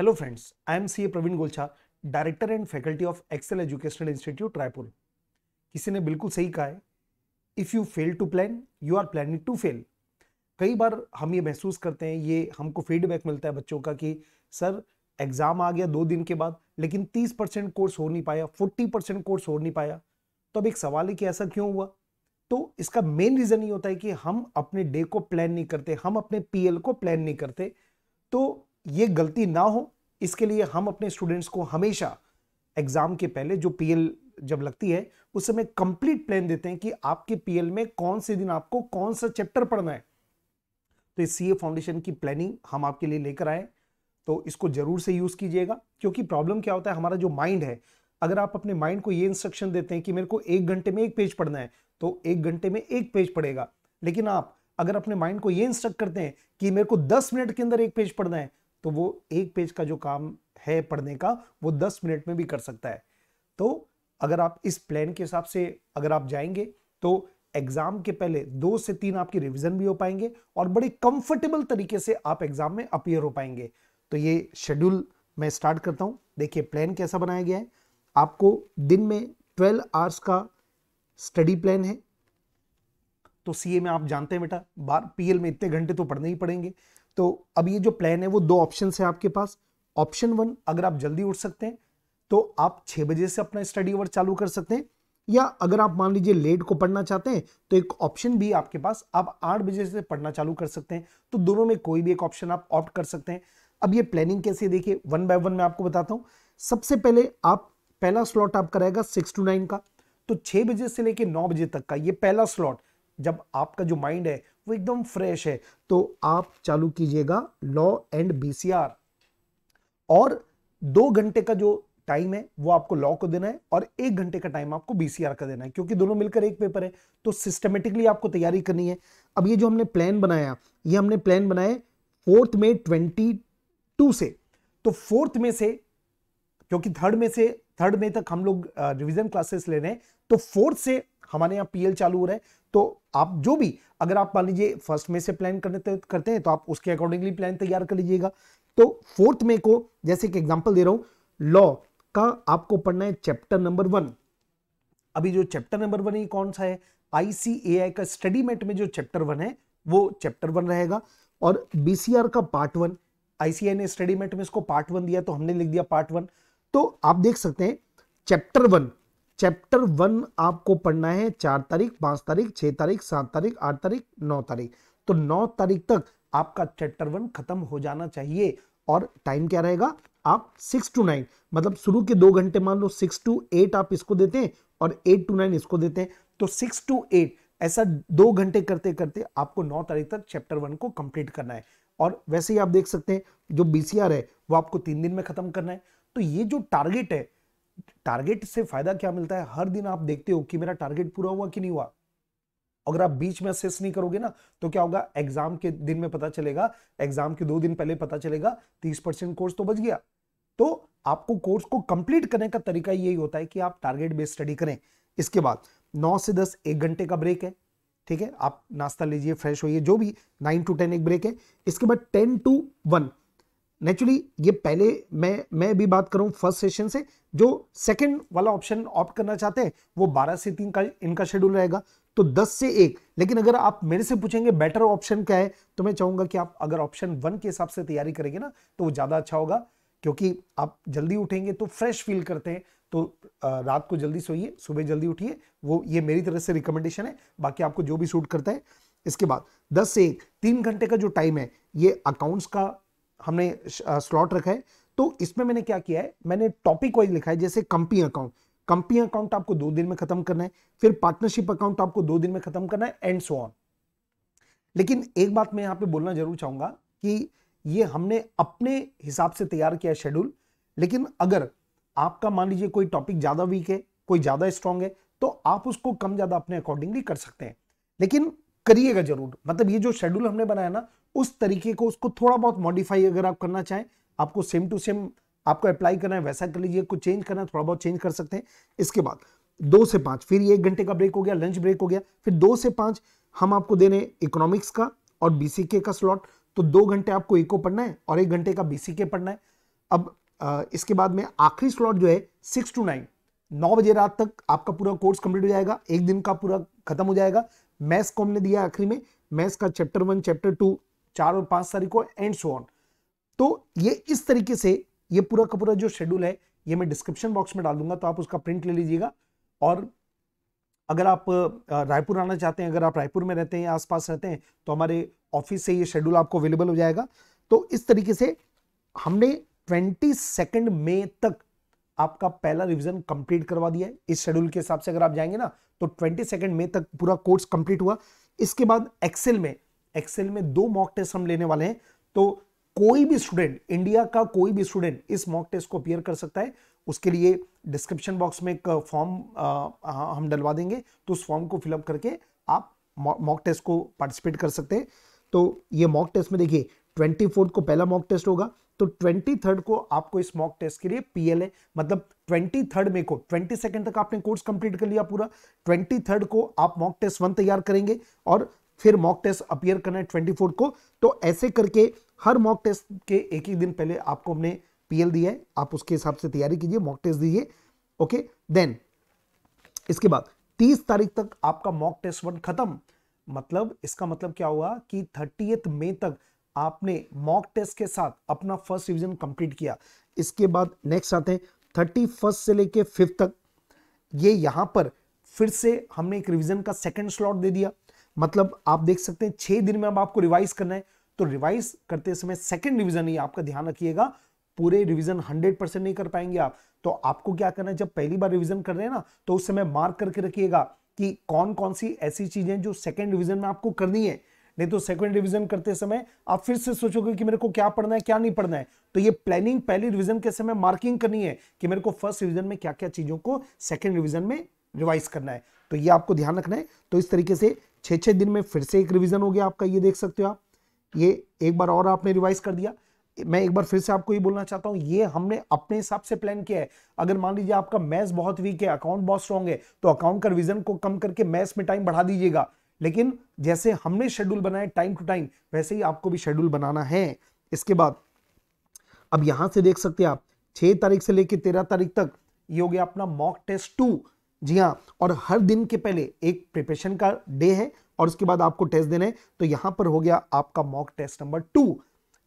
hello friends I am C A Praveen Golchha director and faculty of Excel educational institute Raipur किसी ने बिल्कुल सही कहा है if you fail to plan you are planning to fail कई बार हम ये महसूस करते हैं ये हमको फीडबैक मिलता है बच्चों का कि सर एग्ज़ाम आ गया दो दिन के बाद लेकिन तीस परसेंट कोर्स हो नहीं पाया फोर्टी परसेंट कोर्स हो नहीं पाया तो अब एक सवाल है कि ऐसा क्यों हुआ तो इसका मेन रीज़न ये होता है कि हम अपने डे को प्लान नहीं करते हम अपने पीएल को प्लान नहीं करते तो ये गलती ना हो इसके लिए हम अपने स्टूडेंट्स को हमेशा एग्ज़ाम के पहले जो पीएल जब लगती है उस समय कंप्लीट प्लान देते हैं कि आपके पीएल में कौन से दिन आपको कौन सा चैप्टर पढ़ना है तो इस सीए फाउंडेशन की प्लानिंग हम आपके लिए लेकर आए तो इसको ज़रूर से यूज़ कीजिएगा क्योंकि प्रॉब्लम क्या होता है हमारा जो माइंड है अगर आप अपने माइंड को ये इंस्ट्रक्शन देते हैं कि मेरे को एक घंटे में एक पेज पढ़ना है तो एक घंटे में एक पेज पढ़ेगा लेकिन आप अगर अपने माइंड को ये इंस्ट्रक्ट करते हैं कि मेरे को दस मिनट के अंदर एक पेज पढ़ना है तो वो एक पेज का जो काम है पढ़ने का वो दस मिनट में भी कर सकता है तो अगर आप इस प्लान के हिसाब से अगर आप जाएंगे तो एग्जाम के पहले दो से तीन आपकी रिवीजन भी हो पाएंगे और बड़े कंफर्टेबल तरीके से आप एग्जाम में अपियर हो पाएंगे तो ये शेड्यूल मैं स्टार्ट करता हूँ देखिए प्लान कैसा बनाया गया है आपको दिन में ट्वेल्व आवर्स का स्टडी प्लान है तो सी में आप जानते हैं बेटा बार पी में इतने घंटे तो पढ़ने ही पड़ेंगे तो अब ये जो प्लान है वो दो ऑप्शन है आपके पास ऑप्शन वन अगर आप जल्दी उठ सकते हैं तो आप छह बजे से अपना स्टडी आवर चालू कर सकते हैं या अगर आप मान लीजिए लेट को पढ़ना चाहते हैं तो एक ऑप्शन भी आपके पास आप आठ बजे से पढ़ना चालू कर सकते हैं तो दोनों में कोई भी एक ऑप्शन आप ऑप्ट कर सकते हैं अब ये प्लानिंग कैसे देखिए वन बाय वन मैं आपको बताता हूं सबसे पहले आप पहला स्लॉट आपका रहेगा सिक्स टू नाइन का तो छह बजे से लेकर नौ बजे तक का ये पहला स्लॉट जब आपका जो माइंड है वो एकदम फ्रेश है तो आप चालू कीजिएगा लॉ एंड बीसीआर और दो घंटे का जो टाइम है वो आपको लॉ को देना है और एक घंटे का टाइम आपको बीसीआर का देना है क्योंकि दोनों मिलकर एक पेपर है तो सिस्टमेटिकली आपको तैयारी करनी है अब ये जो हमने प्लान बनाया ये हमने प्लान बनाए फोर्थ में ट्वेंटी टू से तो फोर्थ में से क्योंकि थर्ड में से थर्ड में तक हम लोग रिविजन क्लासेस ले रहे हैं तो फोर्थ से हमारे यहाँ पीएल चालू हो रहा है तो आप जो भी अगर आप मान लीजिए फर्स्ट में से प्लान करते करते हैं तो आप उसके अकॉर्डिंगली प्लान तैयार कर लीजिएगा तो फोर्थ में को जैसे कि एग्जाम्पल दे रहा हूं लॉ का आपको पढ़ना है चैप्टर नंबर वन अभी जो चैप्टर नंबर वन कौन सा है आईसीएआई का स्टडी मेट में जो चैप्टर वन है वो चैप्टर वन रहेगा और बीसीआर का पार्ट वन आईसीआई ने स्टडी मेट में इसको पार्ट वन दिया तो हमने लिख दिया पार्ट वन तो आप देख सकते हैं चैप्टर वन चैप्टर वन आपको पढ़ना है चार तारीख पांच तारीख छह तारीख सात तारीख आठ तारीख नौ तारीख तो नौ तारीख तक आपका चैप्टर वन खत्म हो जाना चाहिए और टाइम क्या रहेगा आप सिक्स टू नाइन मतलब शुरू के दो घंटे मान लो सिक्स टू एट आप इसको देते हैं और एट टू नाइन इसको देते हैं तो सिक्स टू एट ऐसा दो घंटे करते करते आपको नौ तारीख तक चैप्टर वन को कंप्लीट करना है और वैसे ही आप देख सकते हैं जो बीसीआर है वो आपको तीन दिन में खत्म करना है तो ये जो टारगेट है टारगेट से फायदा क्या मिलता है हर दिन आप देखते हो कि मेरा टारगेट पूरा हुआ कि नहीं हुआ अगर आप बीच में असेस नहीं करोगे ना तो क्या होगा एग्जाम के दिन में पता चलेगा एग्जाम के दो दिन पहले पता चलेगा तीस परसेंट कोर्स तो बच गया तो आपको कोर्स को कंप्लीट करने का तरीका यही होता है कि आप टारगेट बेस्ड स्टडी करें इसके बाद नौ से दस एक घंटे का ब्रेक है ठीक है आप नाश्ता लीजिए फ्रेश होइए जो भी नाइन टू टेन एक ब्रेक है इसके बाद टेन टू वन नेचुरली ये पहले मैं मैं भी बात करूं फर्स्ट सेशन से जो सेकंड वाला ऑप्शन ऑप्ट करना चाहते हैं वो 12 से 3 का इनका शेड्यूल रहेगा तो 10 से एक लेकिन अगर आप मेरे से पूछेंगे बेटर ऑप्शन क्या है तो मैं चाहूंगा कि आप अगर ऑप्शन वन के हिसाब से तैयारी करेंगे ना तो वो ज़्यादा अच्छा होगा क्योंकि आप जल्दी उठेंगे तो फ्रेश फील करते हैं तो रात को जल्दी सोइए सुबह जल्दी उठिए वो ये मेरी तरह से रिकमेंडेशन है बाकी आपको जो भी सूट करता है इसके बाद 10 से एक तीन घंटे का जो टाइम है ये अकाउंट्स का हमने स्लॉट रखा है तो इसमें मैंने क्या किया है मैंने टॉपिक वाइज लिखा है जैसे कंपनी अकाउंट कंपनी अकाउंट आपको दो दिन में खत्म करना है फिर पार्टनरशिप अकाउंट आपको दो दिन में खत्म करना है एंड सो ऑन लेकिन एक बात मैं यहाँ पे बोलना जरूर चाहूंगा कि ये हमने अपने हिसाब से तैयार किया शेड्यूल लेकिन अगर आपका मान लीजिए कोई टॉपिक ज्यादा वीक है कोई ज्यादा स्ट्रांग है तो आप उसको कम ज्यादा अपने अकॉर्डिंगली कर सकते हैं लेकिन करिएगा जरूर मतलब ये जो शेड्यूल हमने बनाया ना उस तरीके को उसको थोड़ा बहुत मॉडिफाई अगर आप करना चाहें आपको सेम टू सेम आपको अप्लाई करना है वैसा कर लीजिए कुछ चेंज करना है थोड़ा बहुत चेंज कर सकते हैं इसके बाद दो से पाँच फिर ये एक घंटे का ब्रेक हो गया लंच ब्रेक हो गया फिर दो से पाँच हम आपको दे रहे हैं इकोनॉमिक्स का और बीसीके का स्लॉट तो दो घंटे आपको इको पढ़ना है और एक घंटे का बीसीके पढ़ना है अब आ, इसके बाद में आखिरी स्लॉट जो है सिक्स टू नाइन नौ बजे रात तक आपका पूरा कोर्स कंप्लीट हो जाएगा एक दिन का पूरा खत्म हो जाएगा मैथ्स को हमने दिया आखिरी में मैथ्स का चैप्टर वन चैप्टर टू चार और पांच तारीख को एंड सो ऑन तो ये इस तरीके से ये पूरा का पूरा जो शेड्यूल है ये मैं डिस्क्रिप्शन बॉक्स में डाल दूंगा तो आप उसका प्रिंट ले लीजिएगा और अगर आप रायपुर आना चाहते हैं अगर आप रायपुर में रहते हैं आसपास रहते हैं तो हमारे ऑफिस से ये शेड्यूल आपको अवेलेबल हो जाएगा तो इस तरीके से हमने ट्वेंटी सेकेंड मे तक आपका पहला रिवीजन कंप्लीट करवा दिया है इस शेड्यूल के हिसाब से अगर आप जाएंगे ना तो ट्वेंटी सेकेंड मे तक पूरा कोर्स कंप्लीट हुआ इसके बाद एक्सेल में एक्सेल में दो मॉक टेस्ट हम लेने वाले हैं तो कोई भी स्टूडेंट इंडिया का कोई भी स्टूडेंट इस मॉक टेस्ट को अपियर कर सकता है उसके लिए डिस्क्रिप्शन बॉक्स में एक फॉर्म हम डलवा देंगे तो उस फॉर्म को फिलअप करके आप मॉक टेस्ट को पार्टिसिपेट कर सकते हैं तो ये मॉक टेस्ट में देखिए ट्वेंटी फोर्थ को पहला मॉक टेस्ट होगा तो ट्वेंटी थर्ड को आपको इस मॉक टेस्ट के लिए पीएलए मतलब ट्वेंटी थर्ड में को ट्वेंटी तक आपने कोर्स कंप्लीट कर लिया पूरा ट्वेंटी थर्ड को आप मॉक टेस्ट वन तैयार करेंगे और फिर मॉक टेस्ट अपियर करना है ट्वेंटी को तो ऐसे करके हर मॉक टेस्ट के एक ही दिन पहले आपको हमने पीएल दिया है आप उसके हिसाब से तैयारी कीजिए मॉक टेस्ट दीजिए ओके देन इसके बाद 30 तारीख तक आपका मॉक टेस्ट वन खत्म मतलब इसका मतलब क्या हुआ कि थर्टी मई तक आपने मॉक टेस्ट के साथ अपना फर्स्ट रिविजन कंप्लीट किया इसके बाद नेक्स्ट आते हैं थर्टी फर्स्ट से लेके फिफ्थ तक ये यहां पर फिर से हमने एक रिवीजन का सेकंड स्लॉट दे दिया मतलब आप देख सकते हैं छह दिन में अब आपको रिवाइज करना है तो रिवाइज करते समय सेकंड रिवीजन ही आपका ध्यान रखिएगा पूरे रिवीजन 100 परसेंट नहीं कर पाएंगे आप तो आपको क्या करना है जब पहली बार रिवीजन कर रहे हैं ना तो उस समय मार्क करके रखिएगा कि कौन कौन सी ऐसी चीजें जो सेकंड रिविजन में आपको करनी है नहीं तो सेकंड रिविजन करते समय आप फिर से सोचोगे कि मेरे को क्या पढ़ना है क्या नहीं पढ़ना है तो ये प्लानिंग पहली रिविजन के समय मार्किंग करनी है कि मेरे को फर्स्ट रिविजन में क्या क्या चीजों को सेकेंड रिविजन में रिवाइज करना है तो ये आपको ध्यान रखना है तो इस तरीके से छः छः दिन में फिर से एक रिविज़न हो गया आपका ये देख सकते हो आप ये एक बार और आपने रिवाइज कर दिया मैं एक बार फिर से आपको ये बोलना चाहता हूँ ये हमने अपने हिसाब से प्लान किया है अगर मान लीजिए आपका मैथ्स बहुत वीक है अकाउंट बहुत स्ट्रॉन्ग है तो अकाउंट का रिविजन को कम करके मैथ्स में टाइम बढ़ा दीजिएगा लेकिन जैसे हमने शेड्यूल बनाया टाइम टू टाइम वैसे ही आपको भी शेड्यूल बनाना है इसके बाद अब यहां से देख सकते हैं आप छह तारीख से लेकर तेरह तारीख तक ये हो गया अपना मॉक टेस्ट टू जी हाँ और हर दिन के पहले एक प्रिपरेशन का डे है और उसके बाद आपको टेस्ट देना है तो यहां पर हो गया आपका मॉक टेस्ट नंबर टू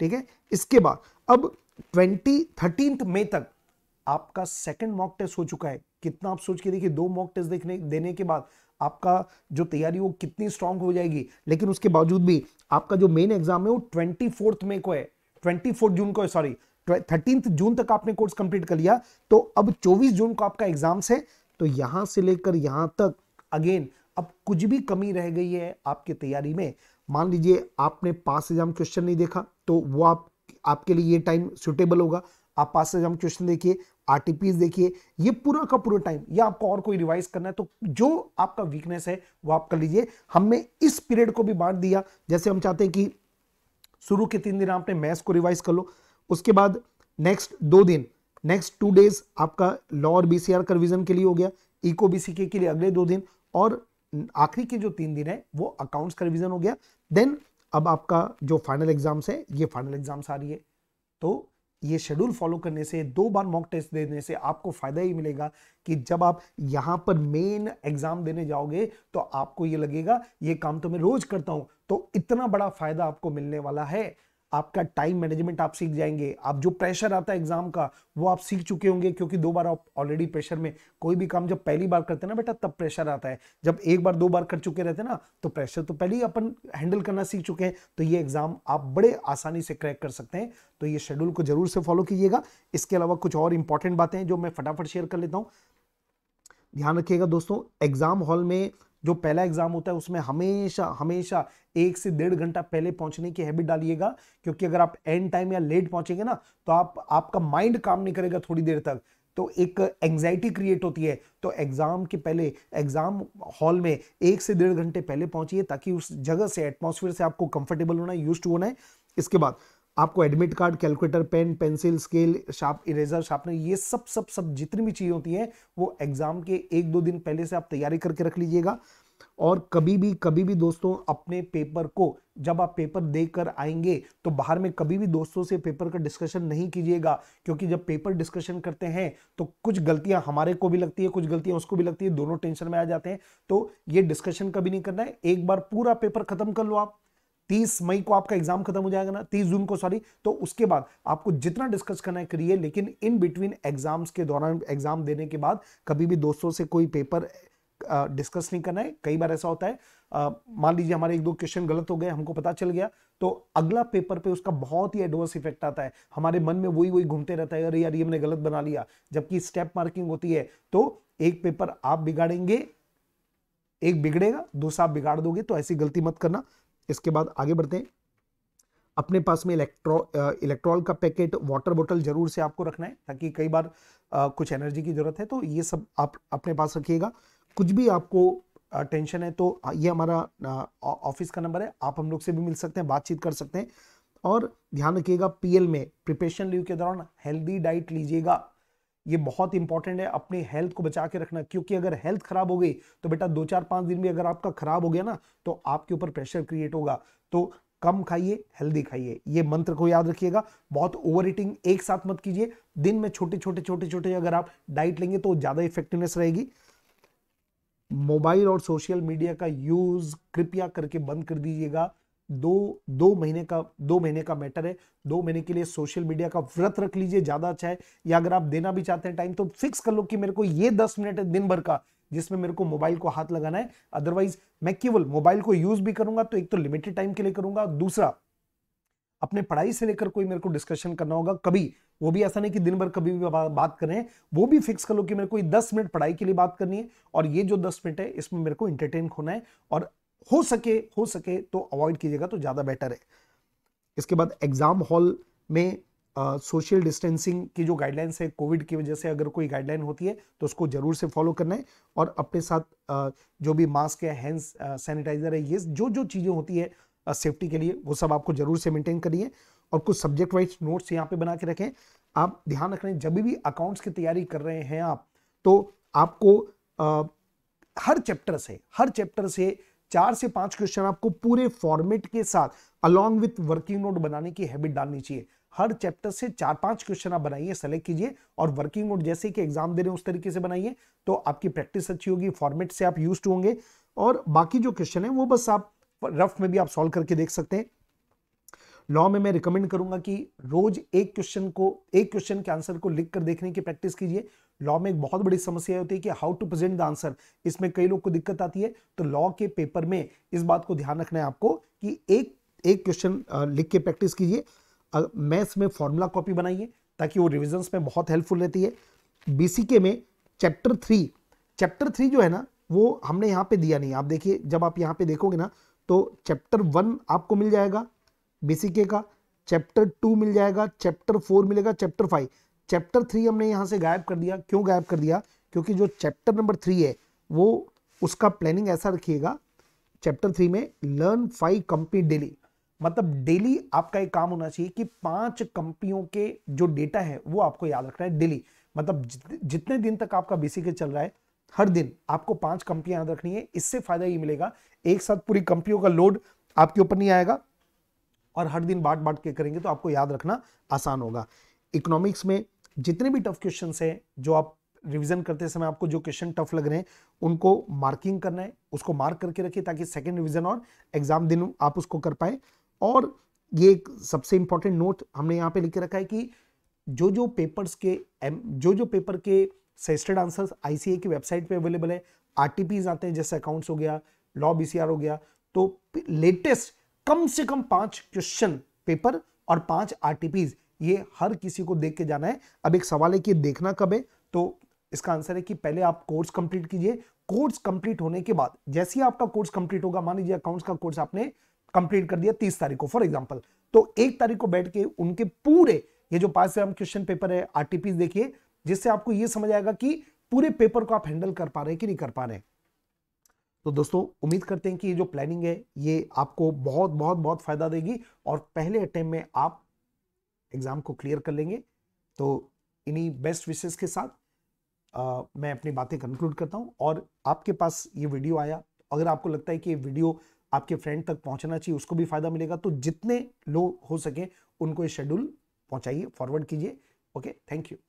ठीक है इसके बाद अब ट्वेंटी थर्टीन मई तक आपका सेकंड मॉक टेस्ट हो चुका है कितना आप सोच के देखिए दो मॉक टेस्ट देखने देने के बाद आपका जो तैयारी वो कितनी स्ट्रांग हो जाएगी लेकिन उसके बावजूद भी आपका जो मेन एग्जाम है वो ट्वेंटी फोर्थ मई को है ट्वेंटी फोर्थ जून को है सॉरी थर्टींथ जून तक आपने कोर्स कंप्लीट कर लिया तो अब चौबीस जून को आपका एग्जाम्स है तो यहाँ से लेकर यहाँ तक अगेन अब कुछ भी कमी रह गई है आपकी तैयारी में मान लीजिए आपने पास एग्जाम क्वेश्चन नहीं देखा तो वो आप आपके लिए ये टाइम सुटेबल होगा आप पास एग्जाम क्वेश्चन देखिए आर देखिए ये पूरा का पूरा टाइम या आपको और कोई रिवाइज करना है तो जो आपका वीकनेस है वो आप कर लीजिए हमने इस पीरियड को भी बांट दिया जैसे हम चाहते हैं कि शुरू के तीन दिन आपने मैथ्स को रिवाइज कर लो उसके बाद नेक्स्ट दो दिन नेक्स्ट टू डेज आपका लॉ और बीसीआर का रिविजन के लिए हो गया इको बीसीके के लिए अगले दो दिन और आखिरी के जो तीन दिन है वो अकाउंट्स का रिविजन हो गया देन अब आपका जो फाइनल एग्जाम्स है ये फाइनल एग्जाम्स आ रही है तो ये शेड्यूल फॉलो करने से दो बार मॉक टेस्ट देने से आपको फायदा ही मिलेगा कि जब आप यहां पर मेन एग्जाम देने जाओगे तो आपको ये लगेगा ये काम तो मैं रोज करता हूं तो इतना बड़ा फायदा आपको मिलने वाला है आपका टाइम मैनेजमेंट आप सीख जाएंगे आप जो प्रेशर आता है एग्जाम का वो आप सीख चुके होंगे क्योंकि दो बार आप ऑलरेडी प्रेशर में कोई भी काम जब पहली बार करते हैं ना बेटा तब प्रेशर आता है जब एक बार दो बार कर चुके रहते हैं ना तो प्रेशर तो पहले ही अपन हैंडल करना सीख चुके हैं तो ये एग्जाम आप बड़े आसानी से क्रैक कर सकते हैं तो ये शेड्यूल को जरूर से फॉलो कीजिएगा इसके अलावा कुछ और इंपॉर्टेंट बातें जो मैं फटाफट शेयर कर लेता हूँ ध्यान रखिएगा दोस्तों एग्जाम हॉल में जो पहला एग्जाम होता है उसमें हमेशा हमेशा एक से डेढ़ घंटा पहले पहुंचने की हैबिट डालिएगा क्योंकि अगर आप एंड टाइम या लेट पहुंचेंगे ना तो आप आपका माइंड काम नहीं करेगा थोड़ी देर तक तो एक एंग्जाइटी क्रिएट होती है तो एग्ज़ाम के पहले एग्ज़ाम हॉल में एक से डेढ़ घंटे पहले पहुंचिए ताकि उस जगह से एटमोसफियर से आपको कंफर्टेबल होना है यूज टू होना है इसके बाद आपको admit card calculator pen pencil scale sharp eraser sharpener ये सब सब सब जितनी भी चीज़ें होती हैं वो एग्ज़ाम के एक दो दिन पहले से आप तैयारी करके रख लीजिएगा और कभी भी कभी भी दोस्तों अपने पेपर को जब आप पेपर देकर आएंगे तो बाहर में कभी भी दोस्तों से पेपर का डिस्कशन नहीं कीजिएगा क्योंकि जब पेपर डिस्कशन करते हैं तो कुछ गलतियां हमारे को भी लगती है कुछ गलतियां उसको भी लगती है दोनों टेंशन में आ जाते हैं तो ये डिस्कशन कभी नहीं करना है एक बार पूरा पेपर खत्म कर लो आप तीस मई को आपका एग्जाम खत्म हो जाएगा ना तीस जून को सॉरी तो उसके बाद आपको जितना डिस्कस करना है करिए लेकिन इन बिटवीन एग्जाम्स के दौरान एग्जाम देने के बाद कभी भी दोस्तों से कोई पेपर डिस्कस नहीं करना है कई बार ऐसा होता है मान लीजिए हमारे एक दो क्वेश्चन गलत हो गए हमको पता चल गया तो अगला पेपर पे उसका बहुत ही एडवर्स इफेक्ट आता है हमारे मन में वही वही घूमते रहता है अरे यार ये मैंने गलत बना लिया जबकि स्टेप मार्किंग होती है तो एक पेपर आप बिगाड़ेंगे एक बिगड़ेगा दूसरा आप बिगाड़ दोगे तो ऐसी गलती मत करना इसके बाद आगे बढ़ते हैं अपने पास में इलेक्ट्रो इलेक्ट्रॉल का पैकेट वाटर बोतल जरूर से आपको रखना है ताकि कई बार आ, कुछ एनर्जी की ज़रूरत है तो ये सब आप अपने पास रखिएगा कुछ भी आपको आ, टेंशन है तो ये हमारा ऑफिस का नंबर है आप हम लोग से भी मिल सकते हैं बातचीत कर सकते हैं और ध्यान रखिएगा पीएल में प्रिपरेशन लीव के दौरान हेल्दी डाइट लीजिएगा ये बहुत इंपॉर्टेंट है अपनी हेल्थ को बचा के रखना क्योंकि अगर हेल्थ खराब हो गई तो बेटा दो चार पांच दिन भी अगर आपका खराब हो गया ना तो आपके ऊपर प्रेशर क्रिएट होगा तो कम खाइए हेल्दी खाइए ये मंत्र को याद रखिएगा बहुत ओवर ईटिंग एक साथ मत कीजिए दिन में छोटे छोटे छोटे छोटे अगर आप डाइट लेंगे तो ज़्यादा इफेक्टिवनेस रहेगी मोबाइल और सोशल मीडिया का यूज कृपया करके बंद कर दीजिएगा दो दो महीने का दो महीने का मैटर है दो महीने के लिए सोशल मीडिया का व्रत रख लीजिए ज्यादा अच्छा है या अगर आप देना भी चाहते हैं टाइम तो फिक्स कर लो कि मेरे को ये दस मिनट है दिन भर का जिसमें मेरे को मोबाइल को हाथ लगाना है अदरवाइज मैं केवल मोबाइल को यूज भी करूंगा तो एक तो लिमिटेड टाइम के लिए करूंगा दूसरा अपने पढ़ाई से लेकर कोई मेरे को डिस्कशन करना होगा कभी वो भी ऐसा नहीं कि दिन भर कभी भी बात करें वो भी फिक्स कर लो कि मेरे को दस मिनट पढ़ाई के लिए बात करनी है और ये जो दस मिनट है इसमें मेरे को इंटरटेन होना है और हो सके हो सके तो अवॉइड कीजिएगा तो ज़्यादा बेटर है इसके बाद एग्ज़ाम हॉल में सोशल डिस्टेंसिंग की जो गाइडलाइंस है कोविड की वजह से अगर कोई गाइडलाइन होती है तो उसको ज़रूर से फॉलो करना है और अपने साथ uh, जो भी मास्क है हैंड सैनिटाइज़र है ये जो जो चीज़ें होती है सेफ्टी uh, के लिए वो सब आपको ज़रूर से मेंटेन करिए और कुछ सब्जेक्ट वाइज नोट्स यहाँ पे बना के रखें आप ध्यान रखें जब भी अकाउंट्स की तैयारी कर रहे हैं आप तो आपको आ, हर चैप्टर से हर चैप्टर से चार से पांच क्वेश्चन आपको पूरे फॉर्मेट के साथ अलोंग विथ वर्किंग नोट बनाने की हैबिट डालनी चाहिए हर चैप्टर से चार पांच क्वेश्चन आप बनाइए सेलेक्ट कीजिए और वर्किंग नोट जैसे कि एग्जाम दे रहे हैं उस तरीके से बनाइए तो आपकी प्रैक्टिस अच्छी होगी फॉर्मेट से आप यूज होंगे और बाकी जो क्वेश्चन है वो बस आप रफ में भी आप सॉल्व करके देख सकते हैं लॉ में मैं रिकमेंड करूंगा कि रोज एक क्वेश्चन को एक क्वेश्चन के आंसर को लिख कर देखने की प्रैक्टिस कीजिए लॉ में एक बहुत बड़ी समस्या होती है कि how to present the answer इसमें कई लोग को दिक्कत आती है तो लॉ के पेपर में इस बात को ध्यान रखना है आपको कि एक एक क्वेश्चन लिख के प्रैक्टिस कीजिए मैथ्स में फॉर्मूला कॉपी बनाइए ताकि वो रिविजन में बहुत हेल्पफुल रहती है बी में चैप्टर थ्री चैप्टर थ्री जो है ना वो हमने यहाँ पे दिया नहीं आप देखिए जब आप यहाँ पे देखोगे ना तो चैप्टर वन आपको मिल जाएगा बीसीके का चैप्टर टू मिल जाएगा चैप्टर फोर मिलेगा चैप्टर फाइव चैप्टर थ्री हमने यहाँ से गायब कर दिया क्यों गायब कर दिया क्योंकि जो चैप्टर नंबर थ्री है वो उसका प्लानिंग ऐसा रखिएगा चैप्टर थ्री में लर्न फाइव कंपनी डेली मतलब डेली आपका एक काम होना चाहिए कि पांच कंपनियों के जो डेटा है वो आपको याद रखना है डेली मतलब जितने दिन तक आपका के चल रहा है हर दिन आपको पांच कंपनियां याद रखनी है इससे फायदा ये मिलेगा एक साथ पूरी कंपनियों का लोड आपके ऊपर नहीं आएगा और हर दिन बांट बांट के करेंगे तो आपको याद रखना आसान होगा इकोनॉमिक्स में जितने भी टफ क्वेश्चन हैं जो आप रिवीजन करते समय आपको जो क्वेश्चन टफ लग रहे हैं उनको मार्किंग करना है उसको मार्क करके रखिए ताकि सेकेंड रिविजन और एग्जाम दिन आप उसको कर पाए और ये एक सबसे इंपॉर्टेंट नोट हमने यहाँ पे लिख के रखा है कि जो जो पेपर्स के एम जो जो पेपर के सजेस्टेड आंसर्स आईसीए की वेबसाइट पे अवेलेबल है आरटीपीज आते हैं जैसे अकाउंट्स हो गया लॉ बीसीआर हो गया तो लेटेस्ट कम से कम पांच क्वेश्चन पेपर और पांच आरटीपीज ये हर किसी को देख के जाना है अब एक सवाल है कि देखना कब है तो इसका आंसर है कि पहले आप कोर्स कंप्लीट कीजिए कोर्स कंप्लीट होने के बाद जैसे ही आपका कोर्स कंप्लीट होगा मान लीजिए अकाउंट्स का कोर्स आपने कंप्लीट कर दिया तीस तारीख को फॉर एग्जाम्पल तो एक तारीख को बैठ के उनके पूरे ये जो पास ग्राम क्वेश्चन पेपर है आरटीपी देखिए जिससे आपको ये समझ आएगा कि पूरे पेपर को आप हैंडल कर पा रहे हैं कि नहीं कर पा रहे हैं तो दोस्तों उम्मीद करते हैं कि ये जो प्लानिंग है ये आपको बहुत बहुत बहुत फायदा देगी और पहले अटेम्प में आप एग्ज़ाम को क्लियर कर लेंगे तो इन्हीं बेस्ट विशेष के साथ आ, मैं अपनी बातें कंक्लूड करता हूँ और आपके पास ये वीडियो आया अगर आपको लगता है कि ये वीडियो आपके फ्रेंड तक पहुंचना चाहिए उसको भी फायदा मिलेगा तो जितने लोग हो सके उनको ये शेड्यूल पहुंचाइए फॉरवर्ड कीजिए ओके थैंक यू